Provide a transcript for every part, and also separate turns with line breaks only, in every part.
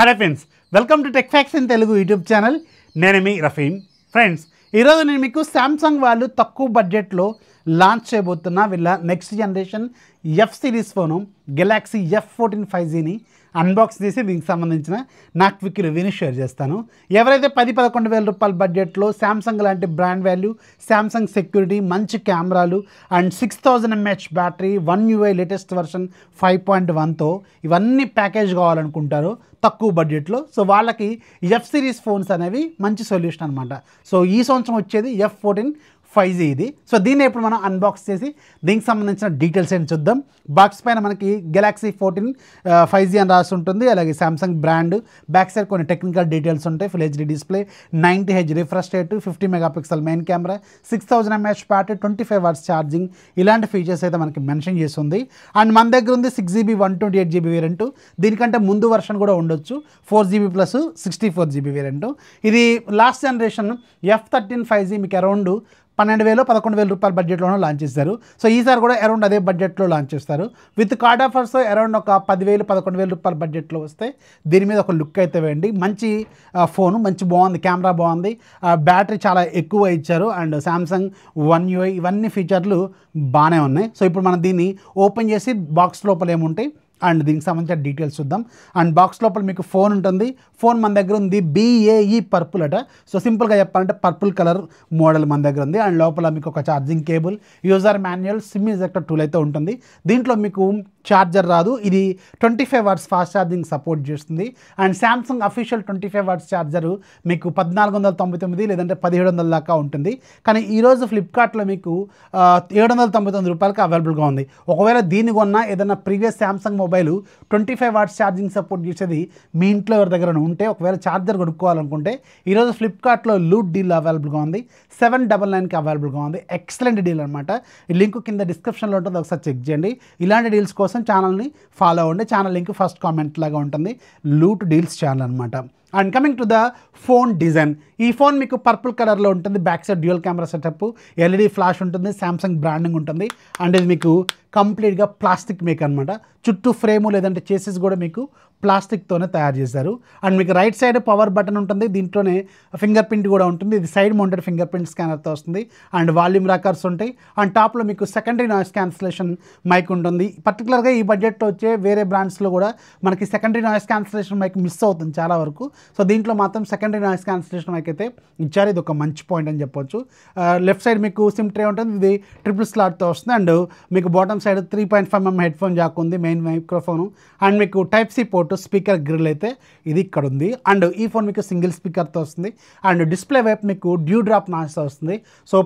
hello friends welcome to tech facts in Telugu YouTube channel నేను మీ రఫీన్ friends ఈరోజు నేను మీకు శాంసంగ్ వాళ్ళు తక్కువ బడ్జెట్లో లాంచ్ చేయబోతున్న వీళ్ళ next generation F series phone Galaxy F fourteen five జీని అన్బాక్స్ చేసి దీనికి సంబంధించిన నా క్విక్ రివ్యూని షేర్ చేస్తాను ఎవరైతే పది పదకొండు వేల రూపాయల బడ్జెట్లో శాంసంగ్ లాంటి బ్రాండ్ వాల్యూ శాంసంగ్ సెక్యూరిటీ మంచి కెమెరాలు and six thousand mAh battery one UI latest version five point వన్తో ఇవన్నీ ప్యాకేజ్ కావాలనుకుంటారు తక్కువ బడ్జెట్లో సో వాళ్ళకి ఎఫ్ సిరీస్ ఫోన్స్ అనేవి మంచి సొల్యూషన్ అనమాట సో ఈ సంవత్సరం వచ్చేది ఎఫ్ ఫోర్టీన్ ఫైవ్ జీ ఇది సో దీన్ని ఇప్పుడు మనం అన్బాక్స్ చేసి దీనికి సంబంధించిన డీటెయిల్స్ ఏంటి చూద్దాం బాక్స్ పైన మనకి గెలాక్సీ ఫోర్టీన్ ఫైవ్ జీ అని రాసి ఉంటుంది అలాగే సామ్సంగ్ బ్రాండ్ బ్యాక్ సైడ్ కొన్ని టెక్నికల్ డీటెయిల్స్ ఉంటాయి full HD display ninety H refresh rate fifty megapixel main camera six thousand mAh battery twenty five hours charging ఇలాంటి ఫీచర్స్ అయితే మనకి మెన్షన్ చేస్తుంది అండ్ మన దగ్గర ఉంది six GB one twenty eight GB variant దీనికంటే ముందు వర్షన్ కూడా ఉండొచ్చు four GB plus sixty four GB variant ఇది last generation F thirteen five G మీకు అరౌండ్ పన్నెండు వేలు పదకొండు వేల రూపాయల బడ్జెట్లోనూ లాంచ్ చేశారు సో ఈసారి కూడా అరౌండ్ అదే బడ్జెట్లో లాంచ్ చేస్తారు విత్ కార్డ్ ఆఫర్స్ అరౌండ్ ఒక పదివేలు పదకొండు వేల రూపాయల బడ్జెట్లో వస్తే దీని మీద ఒక లుక్ అయితే వేయండి మంచి ఫోను మంచి బాగుంది కెమెరా బాగుంది బ్యాటరీ చాలా ఎక్కువ ఇచ్చారు అండ్ సామ్సంగ్ వన్ యూఐ ఇవన్నీ ఫీచర్లు బాగానే ఉన్నాయి సో ఇప్పుడు మనం దీన్ని ఓపెన్ చేసి బాక్స్ లోపల ఏముంటాయి అండ్ దీనికి సంబంధించిన డీటెయిల్స్ చూద్దాం అండ్ బాక్స్ లోపల మీకు ఫోన్ ఉంటుంది ఫోన్ మన దగ్గర ఉంది బీఏఈ e పర్పుల్ అట సో సింపుల్గా చెప్పాలంటే పర్పుల్ కలర్ మోడల్ మన దగ్గర ఉంది అండ్ లోపల మీకు ఒక charging cable user manual SIM ejector tool అయితే ఉంటుంది దీంట్లో మీకు ఛార్జర్ రాదు ఇది twenty five hours fast charging support చేస్తుంది and Samsung official twenty five hours charger మీకు పద్నాలుగు వందల తొంభై తొమ్మిది లేదంటే పదిహేడు వందల దాకా ఉంటుంది కానీ ఈరోజు ఫ్లిప్కార్ట్లో మీకు ఏడు వందల తొంభై తొమ్మిది రూపాయలకి అవైలబుల్గా ఉంది ఒకవేళ దీని కొన్నా ఏదైనా previous Samsung mobile mobile twenty five watts charging support చేసేది మీ ఇంట్లో ఎవరి దగ్గర ఉంటే ఒకవేళ ఛార్జర్ కొనుక్కోవాలనుకుంటే ఈరోజు ఫ్లిప్కార్ట్లో లూట్ డీల్ అవైలబుల్గా ఉంది సెవెన్ డబల్ నైన్కి అవైలబుల్గా ఉంది ఎక్సలెంట్ డీల్ అనమాట ఈ లింక్ కింద డిస్క్రిప్షన్లో ఉంటుంది ఒకసారి చెక్ చేయండి ఇలాంటి డీల్స్ కోసం ఛానల్ని ఫాలో అవ్వండి ఛానల్ లింక్ ఫస్ట్ కామెంట్ లాగా ఉంటుంది లూట్ డీల్స్ ఛానల్ అనమాట and coming to the phone design ఈ ఫోన్ మీకు పర్పుల్ కలర్లో ఉంటుంది back side dual camera setup LED flash ఉంటుంది శాంసంగ్ బ్రాండింగ్ ఉంటుంది అండ్ ఇది మీకు కంప్లీట్గా ప్లాస్టిక్ మేక్ అనమాట చుట్టూ ఫ్రేము లేదంటే చేసెస్ కూడా మీకు ప్లాస్టిక్తోనే తయారు చేశారు అండ్ మీకు రైట్ సైడ్ పవర్ బటన్ ఉంటుంది దీంట్లోనే ఫింగర్ ప్రింట్ కూడా ఉంటుంది ఇది సైడ్ మౌంటెడ్ ఫింగర్ ప్రింట్ స్కానర్తో వస్తుంది అండ్ వాల్యూమ్ రాకర్స్ ఉంటాయి అండ్ టాప్లో మీకు సెకండరీ నాయిస్ క్యాన్సిలేషన్ మైక్ ఉంటుంది పర్టికులర్గా ఈ బడ్జెట్లో వచ్చే వేరే బ్రాండ్స్లో కూడా మనకి secondary noise cancellation mic miss అవుతుంది చాలా వరకు సో దీంట్లో మాత్రం సెకండరీ నాయిస్ క్యాన్సిలేషన్ మైక్ అయితే ఇచ్చారు ఇది ఒక మంచి పాయింట్ అని చెప్పొచ్చు లెఫ్ట్ సైడ్ మీకు సిమ్ ట్రే ఉంటుంది ఇది ట్రిపుల్ స్లాట్తో వస్తుంది అండ్ మీకు bottom side three point five mm headphone jack ఉంది మెయిన్ మైక్రోఫోన్ అండ్ మీకు type C port out speaker grill అయితే ఇది ఇక్కడ ఉంది అండ్ ఈ ఫోన్ మీకు సింగిల్ స్పీకర్తో వస్తుంది అండ్ డిస్ప్లే వైపు మీకు డ్యూ డ్రాప్ నాన్స్తో వస్తుంది సో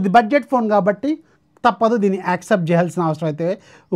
ఇది బడ్జెట్ ఫోన్ కాబట్టి తప్పదు దీన్ని యాక్సెప్ట్ చేయాల్సిన అవసరం అయితే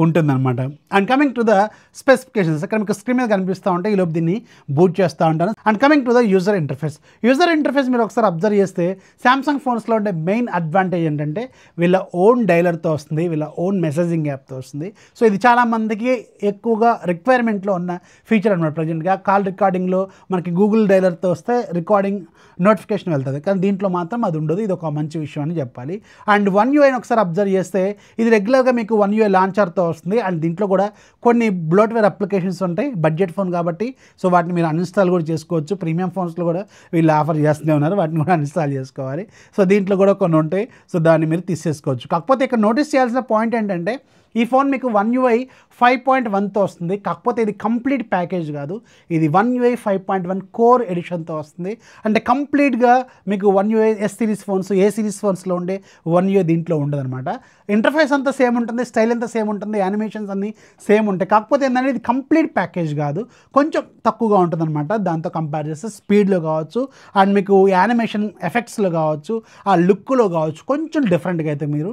ఉంటుందన్నమాట and coming to the specifications ఇక్కడ మీకు స్క్రీన్ మీద కనిపిస్తూ ఉంటే ఈలోపు దీన్ని బూట్ చేస్తూ ఉంటాను and coming to the user interface user interface మీరు ఒకసారి అబ్జర్వ్ చేస్తే శాంసంగ్ ఫోన్స్లో ఉండే మెయిన్ అడ్వాంటేజ్ ఏంటంటే వీళ్ళ ఓన్ డైలర్తో వస్తుంది వీళ్ళ ఓన్ మెసేజింగ్ యాప్తో వస్తుంది సో ఇది చాలామందికి ఎక్కువగా రిక్వైర్మెంట్లో ఉన్న ఫీచర్ అనమాట ప్రజెంట్గా కాల్ రికార్డింగ్లో మనకి గూగుల్ డైలర్తో వస్తే రికార్డింగ్ నోటిఫికేషన్ వెళ్తుంది కానీ దీంట్లో మాత్రం అది ఉండదు ఇది ఒక మంచి విషయం అని చెప్పాలి అండ్ వన్ యూ అయిన ఒకసారి అబ్జర్వ్ చేస్తే ఇది రెగ్యులర్గా మీకు వన్ యూఏ లాంచర్తో వస్తుంది అండ్ దీంట్లో కూడా కొన్ని బ్లోట్వేర్ అప్లికేషన్స్ ఉంటాయి బడ్జెట్ ఫోన్ కాబట్టి సో వాటిని మీరు అన్ఇన్స్టాల్ కూడా చేసుకోవచ్చు ప్రీమియం ఫోన్స్లో కూడా వీళ్ళు ఆఫర్ చేస్తూనే ఉన్నారు వాటిని కూడా అన్ఇన్స్టాల్ చేసుకోవాలి సో దీంట్లో కూడా కొన్ని ఉంటాయి సో దాన్ని మీరు తీసేసుకోవచ్చు కాకపోతే ఇక్కడ నోటీస్ చేయాల్సిన పాయింట్ ఏంటంటే ఈ ఫోన్ మీకు వన్ యూఐ ఫైవ్ పాయింట్ వన్తో వస్తుంది కాకపోతే ఇది కంప్లీట్ ప్యాకేజ్ కాదు ఇది one UI five point one core ఎడిషన్తో వస్తుంది అంటే కంప్లీట్గా మీకు one UI S series phones A series ఫోన్స్లో ఉండే వన్ యూఐ దీంట్లో అనమాట ఇంటర్ఫేస్ అంతా సేమ్ ఉంటుంది స్టైల్ అంతా సేమ్ ఉంటుంది యానిమేషన్స్ అన్నీ సేమ్ ఉంటాయి కాకపోతే ఏంటంటే ఇది కంప్లీట్ ప్యాకేజ్ కాదు కొంచెం తక్కువగా ఉంటుందన్నమాట దాంతో కంపేర్ చేస్తే స్పీడ్లో కావచ్చు అండ్ మీకు యానిమేషన్ ఎఫెక్ట్స్లో కావచ్చు ఆ లుక్లో కావచ్చు కొంచెం డిఫరెంట్గా అయితే మీరు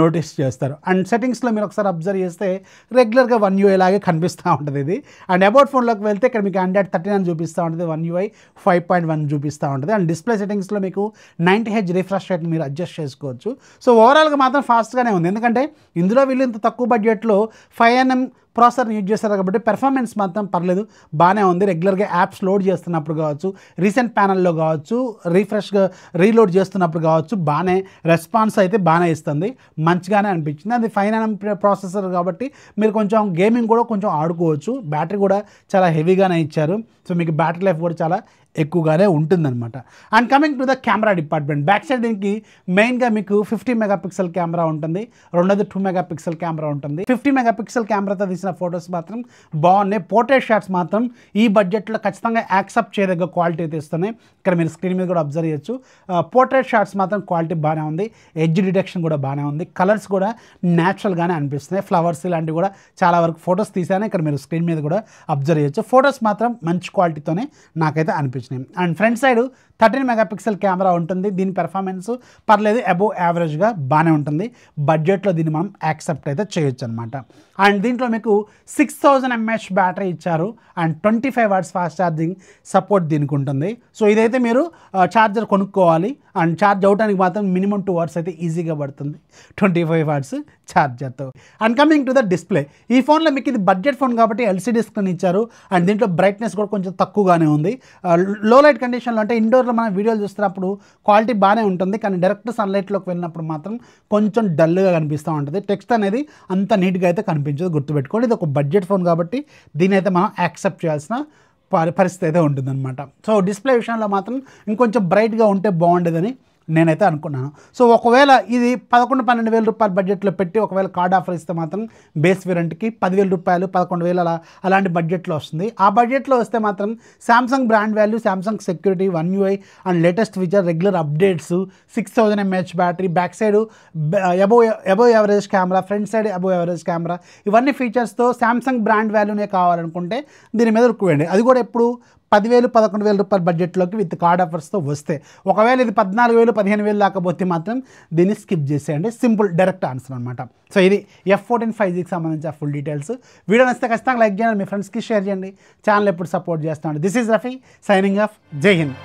నోటీస్ చేస్తారు అండ్ సెట్టింగ్స్లో మీరు ఒకసారి అబ్జర్వ్ చేస్తే రెగ్యులర్గా వన్ యూఐ లాగే కనిపిస్తూ ఉంటుంది ఇది అండ్ అబౌట్ ఫోన్లోకి వెళ్తే ఇక్కడ మీకు ఆండ్రాయిడ్ థర్టీ నైన్ చూపిస్తూ ఉంటుంది one UI five point one చూపిస్తూ ఉంటుంది అండ్ డిస్ప్లే సెట్టింగ్స్లో మీకు నైంటీ హెచ్ రిఫ్రెష్ రేట్ మీరు అడ్జస్ట్ చేసుకోవచ్చు సో ఓవరాల్గా మాత్రం ఫాస్ట్ ఫాస్ట్గానే ఉంది ఎందుకంటే ఇందులో వీళ్ళు ఇంత తక్కువ బడ్జెట్లో ఫైవ్ ఎన్ఎం ప్రాసెసర్ని యూజ్ చేస్తారు కాబట్టి పెర్ఫార్మెన్స్ మాత్రం పర్లేదు బాగానే ఉంది రెగ్యులర్గా యాప్స్ లోడ్ చేస్తున్నప్పుడు కావచ్చు రీసెంట్ ప్యానల్లో కావచ్చు రీఫ్రెష్గా రీలోడ్ చేస్తున్నప్పుడు కావచ్చు బాగానే రెస్పాన్స్ అయితే బాగానే ఇస్తుంది మంచిగానే అనిపించింది అది ఫైన్ ప్రాసెసర్ కాబట్టి మీరు కొంచెం గేమింగ్ కూడా కొంచెం ఆడుకోవచ్చు బ్యాటరీ కూడా చాలా హెవీగానే ఇచ్చారు సో మీకు బ్యాటరీ లైఫ్ కూడా చాలా ఎక్కువగానే ఉంటుందన్నమాట and coming to the camera department back side దీనికి మెయిన్గా మీకు ఫిఫ్టీ మెగాపిక్సెల్ కెమెరా ఉంటుంది రెండోది టూ మెగాపిక్సెల్ కెమెరా ఉంటుంది ఫిఫ్టీ మెగాపిక్సెల్ కెమెరాతో తీసిన ఫొటోస్ మాత్రం బాగున్నాయి పోర్ట్రేట్ షాట్స్ మాత్రం ఈ బడ్జెట్లో ఖచ్చితంగా యాక్సెప్ట్ చేయదగ్గ క్వాలిటీ అయితే ఇస్తున్నాయి ఇక్కడ మీరు స్క్రీన్ మీద కూడా అబ్జర్వ్ చేయొచ్చు పోర్ట్రేట్ షాట్స్ మాత్రం క్వాలిటీ బాగానే ఉంది ఎడ్జ్ డిటెక్షన్ కూడా బాగానే ఉంది కలర్స్ కూడా న్యాచురల్గానే అనిపిస్తున్నాయి ఫ్లవర్స్ ఇలాంటివి కూడా చాలా వరకు ఫొటోస్ తీసాను ఇక్కడ మీరు స్క్రీన్ మీద కూడా అబ్జర్వ్ చేయొచ్చు ఫొటోస్ మాత్రం మంచి క్వాలిటీతోనే నాకైతే అనిపిస్తుంది కనిపించినాయి and front side thirteen megapixel camera ఉంటుంది దీని పెర్ఫార్మెన్స్ పర్లేదు అబోవ్ యావరేజ్గా బాగానే ఉంటుంది బడ్జెట్లో దీన్ని మనం యాక్సెప్ట్ అయితే చేయొచ్చు అనమాట అండ్ దీంట్లో మీకు సిక్స్ థౌజండ్ ఎంహెచ్ బ్యాటరీ ఇచ్చారు and twenty five watts fast charging support దీనికి ఉంటుంది సో ఇదైతే మీరు ఛార్జర్ కొనుక్కోవాలి అండ్ ఛార్జ్ అవడానికి మాత్రం మినిమం టూ అవర్స్ అయితే ఈజీగా పడుతుంది ట్వంటీ ఫైవ్ వాట్స్ ఛార్జర్తో and coming to the display ఈ ఫోన్లో మీకు ఇది బడ్జెట్ ఫోన్ కాబట్టి ఎల్సీడీ స్క్రీన్ ఇచ్చారు అండ్ దీంట్లో బ్రైట్నెస్ కూడా కొంచెం తక్కువగానే ఉంది లో లైట్ కండిషన్లో అంటే ఇండోర్లో మనం వీడియోలు చూస్తున్నప్పుడు క్వాలిటీ బాగానే ఉంటుంది కానీ డైరెక్ట్ సన్లైట్లోకి వెళ్ళినప్పుడు మాత్రం కొంచెం డల్గా కనిపిస్తూ ఉంటుంది టెక్స్ట్ అనేది అంత నీట్గా అయితే కనిపించదు గుర్తుపెట్టుకోండి ఇది ఒక బడ్జెట్ ఫోన్ కాబట్టి దీని అయితే మనం యాక్సెప్ట్ చేయాల్సిన పరిస్థితి అయితే ఉంటుందన్నమాట సో డిస్ప్లే విషయంలో మాత్రం ఇంకొంచెం బ్రైట్గా ఉంటే బాగుండేదని నేనైతే అనుకున్నాను సో ఒకవేళ ఇది పదకొండు పన్నెండు వేల రూపాయల బడ్జెట్లో పెట్టి ఒకవేళ కార్డ్ ఆఫర్ ఇస్తే మాత్రం బేస్ వేరెంట్కి పదివేల రూపాయలు పదకొండు వేలు అలా అలాంటి బడ్జెట్లో వస్తుంది ఆ బడ్జెట్లో వస్తే మాత్రం Samsung brand value Samsung security one UI and latest feature regular updates six thousand mAh battery back side above above average camera front side above average camera ఇవన్నీ ఫీచర్స్తో శాంసంగ్ బ్రాండ్ వాల్యూనే కావాలనుకుంటే దీని మీద రుక్కువేయండి అది కూడా ఎప్పుడు పదివేలు పదకొండు వేల రూపాయల బడ్జెట్లోకి విత్ కార్డ్ ఆఫర్స్తో వస్తే ఒకవేళ ఇది పద్నాలుగు వేలు పదిహేను వేలు లేకపోతే మాత్రం దీన్ని స్కిప్ చేసేయండి సింపుల్ డైరెక్ట్ ఆన్సర్ అనమాట సో ఇది ఎఫ్ ఫోర్టీన్ ఫైవ్ జీకి సంబంధించిన ఫుల్ డీటెయిల్స్ వీడియో నచ్చితే ఖచ్చితంగా లైక్ చేయండి మీ ఫ్రెండ్స్కి షేర్ చేయండి ఛానల్ ఎప్పుడు సపోర్ట్ చేస్తాను this is Rafi signing off జై హింద్